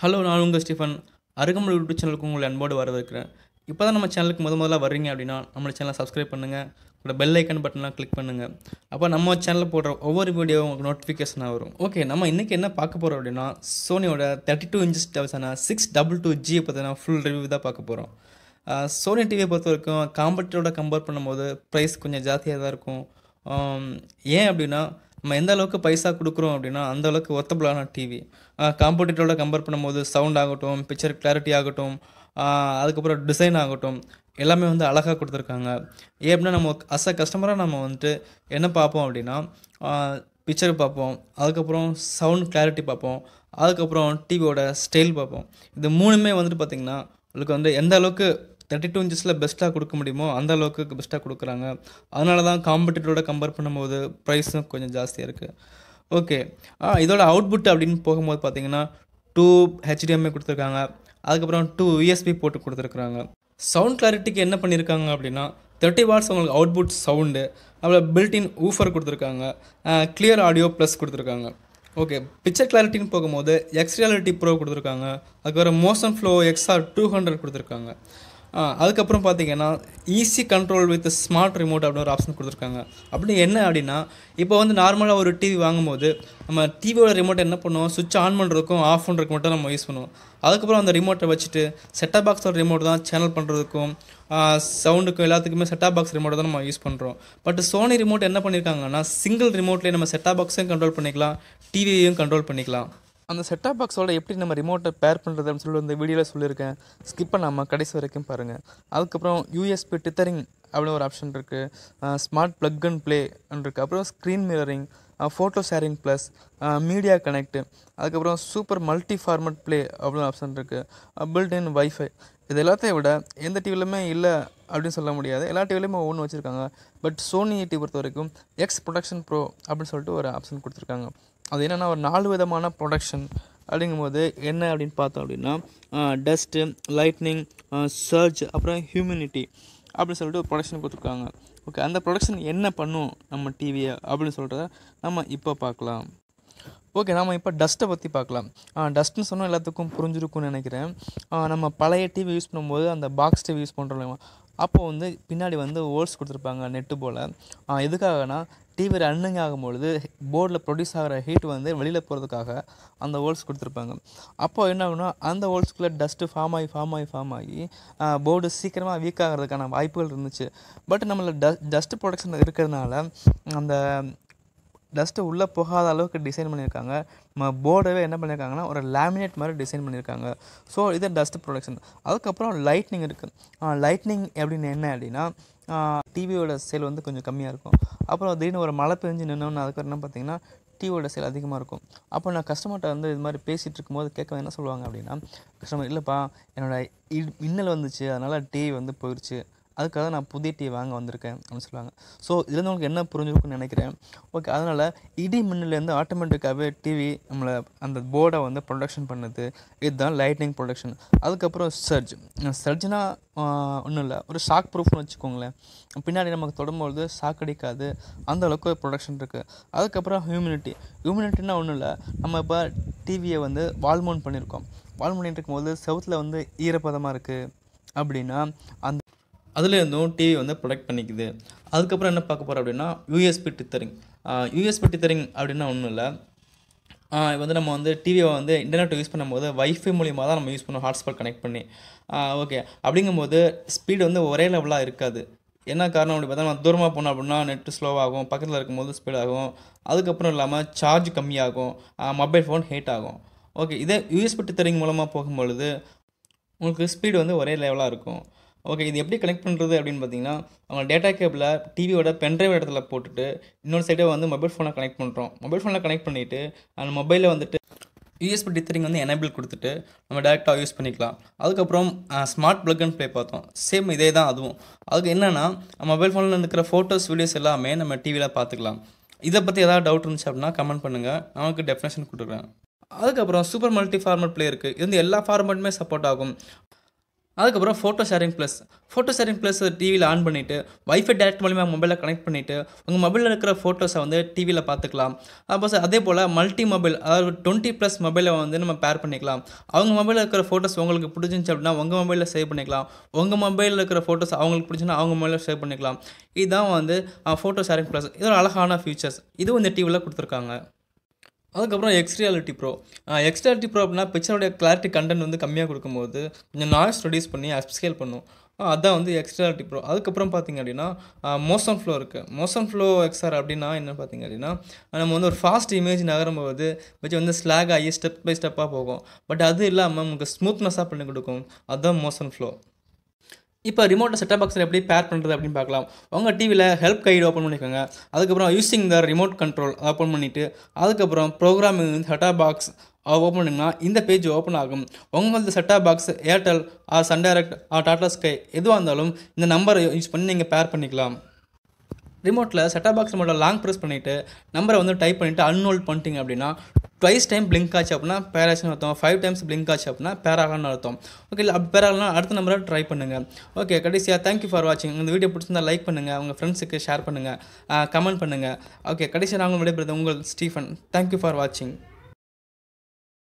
hello நான் உங்கள் Stephen அருகமல் YouTube சேனலுக்கு உங்களை அன்போடு வரவேற்கிறேன் இப்போ தான் நம்ம சேனலுக்கு முத முதல்ல வர்றீங்க அப்படின்னா நம்ம சேனலை சப்ஸ்கிரைப் பண்ணுங்கள் கூட பெல் ஐக்கன் பட்டன்லாம் கிளிக் பண்ணுங்கள் அப்போ நம்ம சேனலில் போடுற ஒவ்வொரு வீடியோ உங்களுக்கு நோட்டிஃபிகேஷனாக வரும் ஓகே நம்ம இன்றைக்கி என்ன பார்க்க போகிறோம் அப்படின்னா சோனியோட தேர்ட்டி டூ இன்ச்சஸ் டவுசான சிக்ஸ் டபுள் டூ ஜி பற்றின ஃபுல் ரிவ்யூ தான் பார்க்க போகிறோம் சோனி டிவியை பொறுத்த வரைக்கும் காம்படிட்டரோட கம்பேர் பண்ணும்போது ப்ரைஸ் கொஞ்சம் ஜாஸ்தியாக தான் இருக்கும் ஏன் அப்படின்னா நம்ம எந்த அளவுக்கு பைசா கொடுக்குறோம் அப்படின்னா அந்த அளவுக்கு ஒர்த்தபுளான டிவி காம்படிட்டரோட கம்பேர் பண்ணும்போது சவுண்ட் ஆகட்டும் பிக்சர் கிளாரிட்டி ஆகட்டும் அதுக்கப்புறம் டிசைன் ஆகட்டும் எல்லாமே வந்து அழகாக கொடுத்துருக்காங்க ஏன் அப்படின்னா நம்ம அஸ் அ கஸ்டமராக நம்ம வந்துட்டு என்ன பார்ப்போம் அப்படின்னா பிக்சர் பார்ப்போம் அதுக்கப்புறம் சவுண்ட் கிளாரிட்டி பார்ப்போம் அதுக்கப்புறம் டிவியோட ஸ்டைல் பார்ப்போம் இது மூணுமே வந்துட்டு பார்த்திங்கன்னா உங்களுக்கு வந்து எந்த அளவுக்கு தேர்ட்டி டூ இன்ச்சஸில் பெஸ்ட்டாக கொடுக்க முடியுமோ அந்த அளவுக்கு பெஸ்ட்டாக கொடுக்குறாங்க அதனால தான் காம்படிட்டரோட கம்பேர் பண்ணும்போது ப்ரைஸும் கொஞ்சம் ஜாஸ்தியாக இருக்குது ஓகே இதோட அவுட்புட் அப்படின்னு போகும்போது பார்த்தீங்கன்னா டூ ஹெச்டிஎம்ஏ கொடுத்துருக்காங்க அதுக்கப்புறம் டூ யூஎஸ்பி போட்டு கொடுத்துருக்குறாங்க சவுண்ட் கிளாரிட்டிக்கு என்ன பண்ணியிருக்காங்க அப்படின்னா தேர்ட்டி வாட்ஸ் உங்களுக்கு அவுட்புட் சவுண்டு அப்புறம் பில்டின் ஊஃபர் கொடுத்துருக்காங்க கிளியர் ஆடியோ ப்ளஸ் கொடுத்துருக்காங்க ஓகே பிக்சர் கிளாரிட்டின்னு போகும்போது எக்ஸ் ப்ரோ கொடுத்துருக்காங்க அதுக்கப்புறம் motion flow XR two hundred கொடுத்துருக்காங்க அதுக்கப்புறம் பார்த்தீங்கன்னா easy control with smart remote அப்படின்னு ஒரு ஆப்ஷன் கொடுத்துருக்காங்க அப்படி என்ன அப்படின்னா இப்போ வந்து நார்மலாக ஒரு டிவி வாங்கும்போது நம்ம டிவியோட ரிமோட் என்ன பண்ணுவோம் சுவிட்ச் ஆன் பண்ணுறதுக்கும் ஆஃப் பண்ணுறதுக்கு மட்டும் நம்ம யூஸ் பண்ணுவோம் அதுக்கப்புறம் அந்த ரிமோட்டை வச்சுட்டு செட்டா பாக்ஸோட ரிமோட் தான் சேனல் பண்ணுறதுக்கும் சவுண்டுக்கும் எல்லாத்துக்குமே செட்டாக பாக்ஸ் ரிமோட் தான் நம்ம யூஸ் பண்ணுறோம் பட் சோனி ரிமோட் என்ன பண்ணியிருக்காங்கன்னா சிங்கிள் ரிமோட்லேயே நம்ம செட்டாக பாக்ஸையும் கண்ட்ரோல் பண்ணிக்கலாம் டிவியையும் கண்ட்ரோல் பண்ணிக்கலாம் அந்த செட்டாப் பாக்ஸோட எப்படி நம்ம ரிமோட்டை பேர் பண்ணுறதுன்னு சொல்லி அந்த வீடியோவில் சொல்லியிருக்கேன் ஸ்கிப் பண்ணாமல் கடைசி வரைக்கும் பாருங்கள் அதுக்கப்புறம் யூஎஸ்பி டித்தரிங் அப்படின்னு ஒரு ஆப்ஷன் இருக்குது ஸ்மார்ட் ப்ளக் அண்ட் ப்ளே இருக்குது அப்புறம் screen mirroring photo sharing plus media connect அதுக்கப்புறம் சூப்பர் மல்டி ஃபார்மட் ப்ளே அப்படின்னு ஆப்ஷன் இருக்குது பில்ட் இன் வைஃபை இது எல்லாத்தையும் விட எந்த டிவிலுமே இல்லை அப்படின்னு சொல்ல முடியாது எல்லா டிவிலையுமே ஒவ்வொன்று வச்சுருக்காங்க பட் சோனி டிவி பொறுத்த வரைக்கும் எக்ஸ் ப்ரொடக்ஷன் ப்ரோ அப்படின்னு சொல்லிட்டு ஒரு ஆப்ஷன் கொடுத்துருக்காங்க அது என்னென்னா ஒரு நாலு விதமான ப்ரொடக்ஷன் அப்படிங்கும்போது என்ன அப்படின்னு பார்த்தோம் அப்படின்னா டஸ்ட்டு லைட்னிங் சர்ஜ் அப்புறம் ஹியூமினிட்டி அப்படின்னு சொல்லிட்டு ஒரு ப்ரொடக்ஷன் கொடுத்துருக்காங்க ஓகே அந்த ப்ரொடக்ஷன் என்ன பண்ணும் நம்ம டிவியை அப்படின்னு சொல்கிறத நம்ம இப்போ பார்க்கலாம் ஓகே நம்ம இப்போ டஸ்ட்டை பற்றி பார்க்கலாம் டஸ்ட்னு சொன்னால் எல்லாத்துக்கும் புரிஞ்சிருக்கும்னு நினைக்கிறேன் நம்ம பழைய டிவி யூஸ் பண்ணும்போது அந்த பாக்ஸ் டிவி யூஸ் பண்ணுறோம் அப்போது வந்து பின்னாடி வந்து ஓல்ஸ் கொடுத்துருப்பாங்க நெட்டு போல் எதுக்காகனா டிவி ரன்னிங் ஆகும்பொழுது போர்டில் ப்ரொடியூஸ் ஆகிற ஹீட் வந்து வெளியில் போகிறதுக்காக அந்த ஓல்ஸ் கொடுத்துருப்பாங்க அப்போது என்ன ஆகுனா அந்த ஓல்ஸ்குள்ளே டஸ்ட்டு ஃபார்ம் ஆகி ஃபார்ம் ஆகி ஃபார்ம் ஆகி போர்டு சீக்கிரமாக வீக் ஆகிறதுக்கான வாய்ப்புகள் இருந்துச்சு பட் நம்மள ட டஸ்ட் ப்ரொடக்ஷன் இருக்கிறதுனால அந்த டஸ்ட்டு உள்ளே போகாத அளவுக்கு டிசைன் பண்ணியிருக்காங்க நம்ம போர்டவே என்ன பண்ணியிருக்காங்கன்னா ஒரு லேமினேட் மாதிரி டிசைன் பண்ணியிருக்காங்க ஸோ இது டஸ்ட் ப்ரொடக்ஷன் அதுக்கப்புறம் லைட்னிங் இருக்குது லைட்னிங் அப்படின்னு என்ன அப்படின்னா டிவியோட சேல் வந்து கொஞ்சம் கம்மியாக இருக்கும் அப்புறம் திடீர்னு ஒரு மழை பெஞ்சு நின்னோன்னு அதுக்கு என்ன பார்த்தீங்கன்னா டிவியோட சேல் அதிகமாக இருக்கும் அப்போ நான் கஸ்டமர்கிட்ட வந்து இது மாதிரி பேசிகிட்டு இருக்கும்போது கேட்க என்ன சொல்லுவாங்க அப்படின்னா கஸ்டமர் இல்லைப்பா என்னோடய இன்னல் வந்துச்சு அதனால் டிவி வந்து போயிடுச்சு அதுக்காக நான் புதிய டீ வாங்க வந்திருக்கேன் அப்படின்னு சொல்லுவாங்க ஸோ இதில் உங்களுக்கு என்ன புரிஞ்சிருக்குன்னு நினைக்கிறேன் ஓகே அதனால் இடி மின்னிலேருந்து ஆட்டோமேட்டிக்காகவே டிவி நம்மளை அந்த போர்டை வந்து ப்ரொடக்ஷன் பண்ணுது இதுதான் லைட்னிங் ப்ரொடக்ஷன் அதுக்கப்புறம் சர்ஜ் சர்ஜ்னா ஒன்றும் இல்லை ஒரு ஷாக் ப்ரூஃப்னு வச்சுக்கோங்களேன் பின்னாடி நமக்கு தொடும்பொழுது ஷாக் அடிக்காது அந்த அளவுக்கு ஒரு ப்ரொடக்ஷன் இருக்குது அதுக்கப்புறம் ஹியூமினிட்டி ஹியூமினிட்டினா ஒன்றும் இல்லை நம்ம இப்போ டிவியை வந்து வால்மோன் பண்ணியிருக்கோம் வால்மோன் இருக்கும்போது சவுத்தில் வந்து ஈரப்பதமாக இருக்குது அப்படின்னா அந்த அதுலேருந்தும் டிவி வந்து ப்ரொடெக்ட் பண்ணிக்குது அதுக்கப்புறம் என்ன பார்க்க போகிறோம் அப்படின்னா யூஎஸ்பி டித்தரிங் யூஎஸ்பி டித்தரிங் அப்படின்னா ஒன்றும் இல்லை வந்து நம்ம வந்து டிவியை வந்து இன்டர்நெட் யூஸ் பண்ணும்போது வைஃபை மூலியமாக தான் நம்ம யூஸ் பண்ணுவோம் ஹாட்ஸ்பாட் கனெக்ட் பண்ணி ஓகே அப்படிங்கும்போது ஸ்பீடு வந்து ஒரே லெவலாக இருக்காது என்ன காரணம் அப்படி பார்த்தா நம்ம தூரமாக போனோம் அப்படின்னா நெட்டு ஸ்லோவாகும் பக்கத்தில் இருக்கும்போது ஸ்பீடாகும் அதுக்கப்புறம் இல்லாமல் சார்ஜ் கம்மியாகும் மொபைல் ஃபோன் ஹீட் ஆகும் ஓகே இதே யூஎஸ்பி டித்தரிங் மூலமாக போகும்பொழுது உங்களுக்கு ஸ்பீடு வந்து ஒரே லெவலாக இருக்கும் ஓகே இது எப்படி கனெக்ட் பண்ணுறது அப்படின்னு பார்த்தீங்கன்னா அவங்க டேட்டா கேபிளில் டிவியோட பென்ட்ரைவ் இடத்துல போட்டுட்டு இன்னொரு சைடே வந்து மொபைல் ஃபோனை கனெக்ட் பண்ணுறோம் மொபைல் ஃபோனில் கனெக்ட் பண்ணிவிட்டு அந்த மொபைலில் வந்துட்டு யூஎஸ்பி டித்தரிங் வந்து எனேபிள் கொடுத்துட்டு நம்ம டேரெக்டாக யூஸ் பண்ணிக்கலாம் அதுக்கப்புறம் ஸ்மார்ட் ப்ளக் அண்ட் ப்ளே பார்த்தோம் சேம் இதே தான் அதுவும் அதுக்கு என்னென்னா மொபைல் ஃபோனில் இருக்கிற ஃபோட்டோஸ் வீடியோஸ் எல்லாமே நம்ம டிவியில் பார்த்துக்கலாம் இதை பற்றி ஏதாவது டவுட் இருந்துச்சு அப்படின்னா கமெண்ட் பண்ணுங்கள் நமக்கு டெஃபினேஷன் கொடுக்குறேன் அதுக்கப்புறம் சூப்பர் மல்டி ஃபார்மட் ப்ளே இருக்குது இது வந்து எல்லா ஃபார்மட்டுமே சப்போர்ட் ஆகும் அதுக்கப்புறம் photo sharing plus photo sharing plus டிவியில் ஆன் பண்ணிவிட்டு வைஃபை டேரக்ட் மூலியமாக மொபைலில் கனெக்ட் பண்ணிவிட்டு உங்கள் மொபைலில் இருக்கிற ஃபோட்டோஸை வந்து டிவியில் பார்த்துக்கலாம் அப்போ அதே போல் மல்டி மொபைல் அதாவது டுவெண்ட்டி ப்ளஸ் மொபைலை வந்து நம்ம பேர் பண்ணிக்கலாம் அவங்க மொபைலில் இருக்கிற ஃபோட்டோஸ் உங்களுக்கு பிடிச்சிருந்துச்சு அப்படின்னா உங்கள் மொபைலில் சேவ் பண்ணிக்கலாம் உங்கள் மொபைலில் இருக்கிற ஃபோட்டோஸ் அவங்களுக்கு பிடிச்சுன்னா அவங்க மொபைலில் சேவ் பண்ணிக்கலாம் இதுதான் வந்து ஃபோட்டோ ஷேரிங் ப்ளஸ் இதோட அழகான ஃபியூச்சர்ஸ் இதுவும் இந்த டிவியில் கொடுத்துருக்காங்க அதுக்கப்புறம் X reality pro X reality pro அப்படின்னா பிக்சருடைய கிளாரிட்டி கண்டென்ட் வந்து கம்மியாக கொடுக்கும்போது கொஞ்சம் நாய்ஸ் ரெடியூஸ் பண்ணி அப்ஸ்கேல் பண்ணும் அதுதான் வந்து எக்ஸ்ட்ராலிட்டி ப்ரோ அதுக்கப்புறம் பார்த்திங்க அப்படின்னா மோசன் ஃப்ளோ இருக்குது மோசன் ஃப்ளோ எக்ஸ்ஆர் அப்படின்னா என்ன பார்த்திங்க அப்படின்னா நம்ம வந்து ஒரு ஃபாஸ்ட் இமேஜ் நகரும் போது வச்சு வந்து ஸ்லாக் ஆகி ஸ்டெப் பை ஸ்டெப்பாக போகும் பட் அது இல்லாமல் நமக்கு ஸ்மூத்னஸாக பண்ணி கொடுக்கும் அதுதான் மோசன் ஃப்ளோ இப்போ ரிமோட்டை செட்டப் பாக்ஸில் எப்படி பேர் பண்ணுறது அப்படின்னு பார்க்கலாம் உங்கள் டிவியில் ஹெல்ப் கைடு ஓப்பன் பண்ணிக்கோங்க அதுக்கப்புறம் using the remote control open பண்ணிவிட்டு அதுக்கப்புறம் ப்ரோக்ராமிங் செட்டாப் பாக்ஸ் ஓப்பன் பண்ணிங்கன்னா இந்த பேஜ் ஓப்பன் ஆகும் உங்களது set top box Airtel or Sun Direct or Tata Sky எதுவாக இருந்தாலும் இந்த நம்பரை யூஸ் பண்ணி நீங்கள் பேர் பண்ணிக்கலாம் ரிமோட்டில் செட்டாப் பாக்ஸ் மட்டும் லாங் ப்ரெஸ் பண்ணிவிட்டு நம்பரை வந்து டைப் பண்ணிவிட்டு அன்ஹோல்ட் பண்ணிட்டீங்க அப்படின்னா ட்வைஸ் டைம் பிளிங்க் ஆச்சு அப்படின்னா பேராச்சுன்னு அர்த்தம் ஃபைவ் டைம்ஸ் பிளிங்க் ஆச்சு அப்படின்னா பேராகனு அர்த்தம் ஓகே இல்லை அப்படி பேராகலாம் அடுத்த நம்பரை ட்ரை பண்ணுங்கள் ஓகே கடைசியாக தேங்க்யூ ஃபார் வாட்சிங் இந்த வீடியோ பிடிச்சிருந்தா லைக் பண்ணுங்கள் உங்கள் ஃப்ரெண்ட்ஸுக்கு ஷேர் பண்ணுங்கள் கமெண்ட் பண்ணுங்கள் ஓகே கடைசியாக நாங்கள் விடைபெறுது உங்கள் ஸ்டீஃபன் தேங்க்யூ ஃபார் வாட்சிங்